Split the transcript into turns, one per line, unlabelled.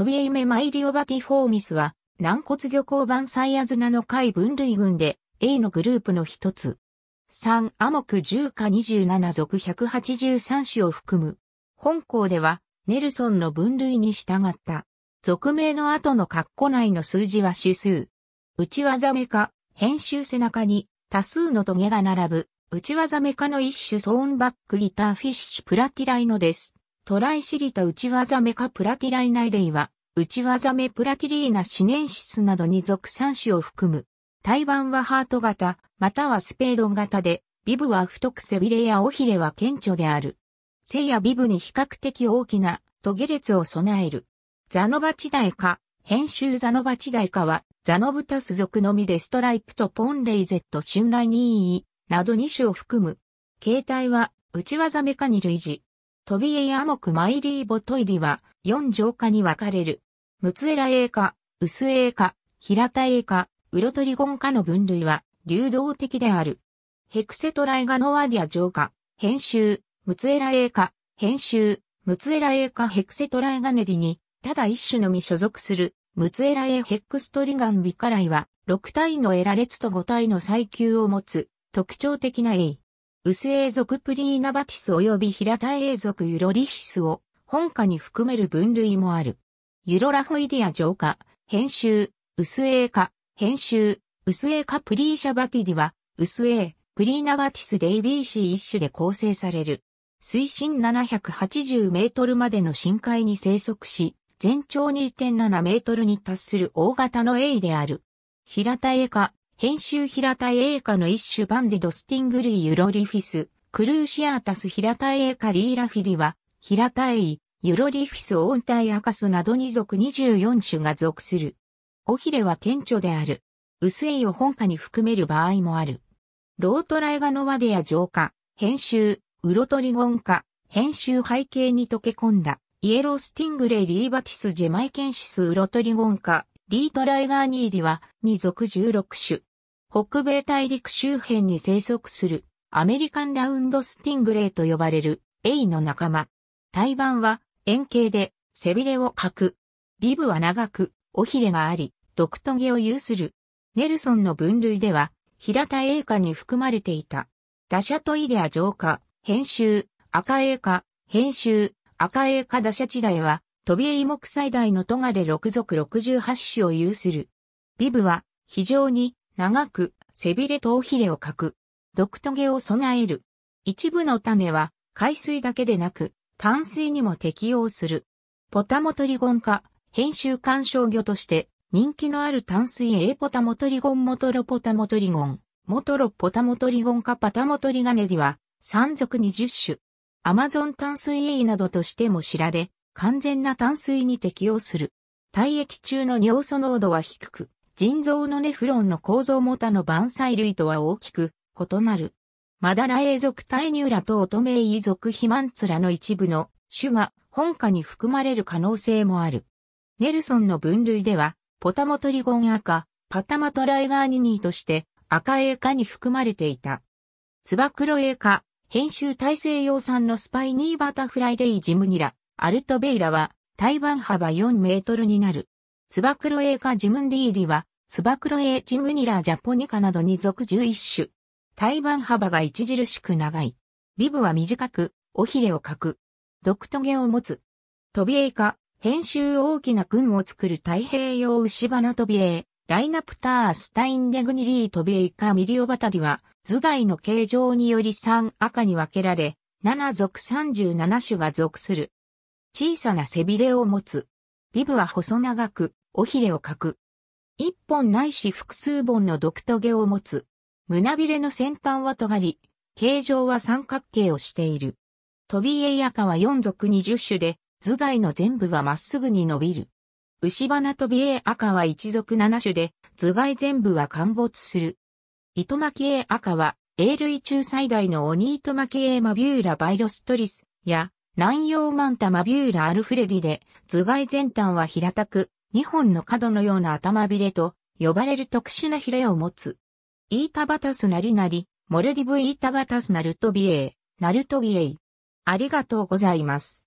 トビエイメマイリオバティフォーミスは、軟骨魚港板サイアズナの貝分類群で、A のグループの一つ。3、アモク10か27属183種を含む。本校では、ネルソンの分類に従った。属名の後の括弧内の数字は種数。内技メカ、編集背中に多数のトゲが並ぶ、内技メカの一種ソーンバックギターフィッシュプラティライノです。トライシリタ内技メカプラティライナイデイは、内技メプラティリーナシネンシスなどに属3種を含む。対盤はハート型、またはスペード型で、ビブは太く背びれや尾ひれは顕著である。背やビブに比較的大きな、トゲ列を備える。ザノバチダイカ、編集ザノバチダイカは、ザノブタス属のみでストライプとポンレイゼット春来ニーなど2種を含む。形態は、内技メカに類似。トビエイアモクマイリーボトイディは4条化に分かれる。ムツエラエイカ、ウスエイヒラタエイカ、ウロトリゴン科の分類は流動的である。ヘクセトライガノワディア浄化、編集、ムツエラエイカ、編集、ムツエラエイカヘクセトライガネディに、ただ一種のみ所属する、ムツエラエヘックストリガンビカライは、6体のエラ列と5体の最級を持つ、特徴的なエイ。ウスエー族プリーナバティス及び平田エー族ユロリヒスを本家に含める分類もある。ユロラホイディア浄化、編集、ウスエー化、編集、ウスエー化プリーシャバティディは、ウスエー、プリーナバティスデイビーシー一種で構成される。水深780メートルまでの深海に生息し、全長2.7メートルに達する大型のエイである。平田エカ、編集平田栄華の一種バンディドスティングリーユロリフィス、クルーシアータス平田栄華リーラフィリは、平田栄、ユロリフィスオンタイアカスなどに属24種が属する。尾ひれは顕著である。薄いを本家に含める場合もある。ロートライガノワデや浄化、編集、ウロトリゴン化、編集背景に溶け込んだ、イエロースティングレイリーバティスジェマイケンシスウロトリゴン化、リートライガーニーディは、二属16種。北米大陸周辺に生息するアメリカンラウンドスティングレイと呼ばれるエイの仲間。胎盤は円形で背びれを欠く。ビブは長く、尾ひれがあり、毒トゲを有する。ネルソンの分類では、平田英華に含まれていた。打者トイレア浄化、編集、赤英華、編集、赤英華打者地代は、トビエイ木最大のトガで6属68種を有する。ビブは、非常に長く、背びれと尾ひれをかく。毒トゲを備える。一部の種は、海水だけでなく、淡水にも適応する。ポタモトリゴン科、編集鑑賞魚として、人気のある淡水 A ポタモトリゴンモトロポタモトリゴン、モトロポタモトリゴン科パタモトリガネリは、山賊20種。アマゾン淡水 A などとしても知られ、完全な淡水に適応する。体液中の尿素濃度は低く、腎臓のネフロンの構造も他の万歳類とは大きく異なる。マダラエ属タイニューラとオトメイ属ヒマンツラの一部の種が本家に含まれる可能性もある。ネルソンの分類では、ポタモトリゴン赤、パタマトライガーニニーとして赤イ科に含まれていた。ツバクロエイ科、編集大西洋産のスパイニーバタフライレイジムニラ、アルトベイラは、台湾幅4メートルになる。ツバクロエイ科ジムンリーリは、スバクロエーチムニラジャポニカなどに属11種。胎盤幅が著しく長い。ビブは短く、尾ひれを描く。毒トゲを持つ。トビエイ科、編集大きな群を作る太平洋牛花トビエイ、ライナプタースタインデグニリートビエイ科ミリオバタディは、頭蓋の形状により3赤に分けられ、7属37種が属する。小さな背びれを持つ。ビブは細長く、尾ひれを描く。一本ないし複数本の毒トゲを持つ。胸びれの先端は尖り、形状は三角形をしている。トビエイアカは4属20種で、頭蓋の全部はまっすぐに伸びる。牛花トビエイアカは1属7種で、頭蓋全部は陥没する。糸巻エイアカは、A 類中最大のオニート巻エイマビューラバイロストリスや、南洋マンタマビューラアルフレディで、頭蓋全端は平たく、2本の角のような頭びれと呼ばれる特殊なヒレを持つ。イータバタスなりなり、モルディブイータバタスナルトビエイ、ナルトビエイ。ありがとうございます。